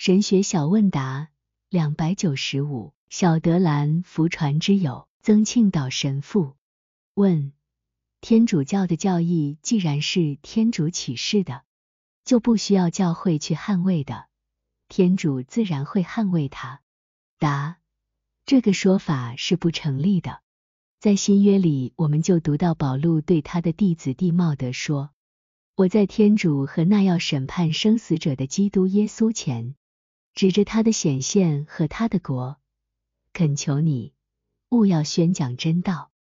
神学小问答两百九十五：小德兰福传之友曾庆岛神父问：天主教的教义既然是天主启示的，就不需要教会去捍卫的，天主自然会捍卫它。答：这个说法是不成立的。在新约里，我们就读到保禄对他的弟子弟茂德说：“我在天主和那要审判生死者的基督耶稣前。”指着他的显现和他的国，恳求你勿要宣讲真道，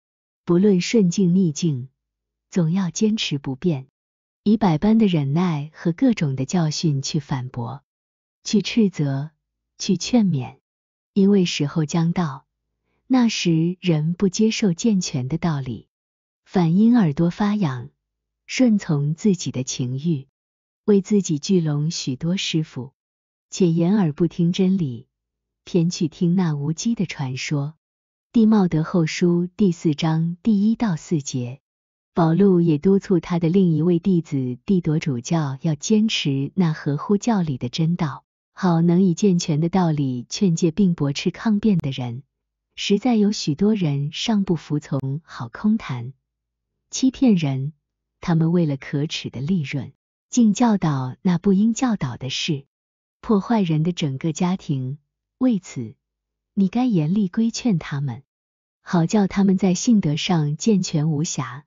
不论顺境逆境，总要坚持不变，以百般的忍耐和各种的教训去反驳、去斥责、去劝勉，因为时候将到，那时人不接受健全的道理，反因耳朵发痒，顺从自己的情欲，为自己聚拢许多师傅。且掩耳不听真理，偏去听那无稽的传说。《地茂德后书》第四章第一到四节，宝禄也督促他的另一位弟子帝铎主教要坚持那合乎教理的真道，好能以健全的道理劝诫并驳斥抗辩的人。实在有许多人尚不服从，好空谈，欺骗人。他们为了可耻的利润，竟教导那不应教导的事。破坏人的整个家庭，为此，你该严厉规劝他们，好叫他们在信德上健全无瑕。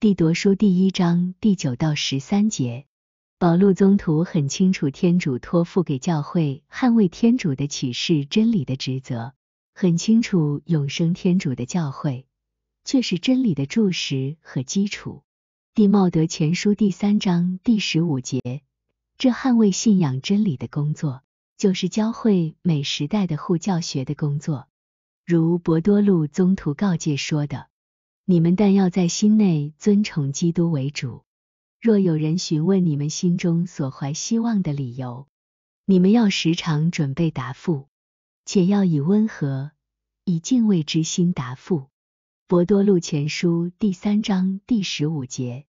帝夺书第一章第九到十三节，保禄宗徒很清楚天主托付给教会捍卫天主的启示真理的职责，很清楚永生天主的教诲却是真理的柱石和基础。地茂德前书第三章第十五节。这捍卫信仰真理的工作，就是教会每时代的护教学的工作。如博多禄宗徒告诫说的：“你们但要在心内尊崇基督为主。若有人询问你们心中所怀希望的理由，你们要时常准备答复，且要以温和、以敬畏之心答复。”博多禄前书第三章第十五节。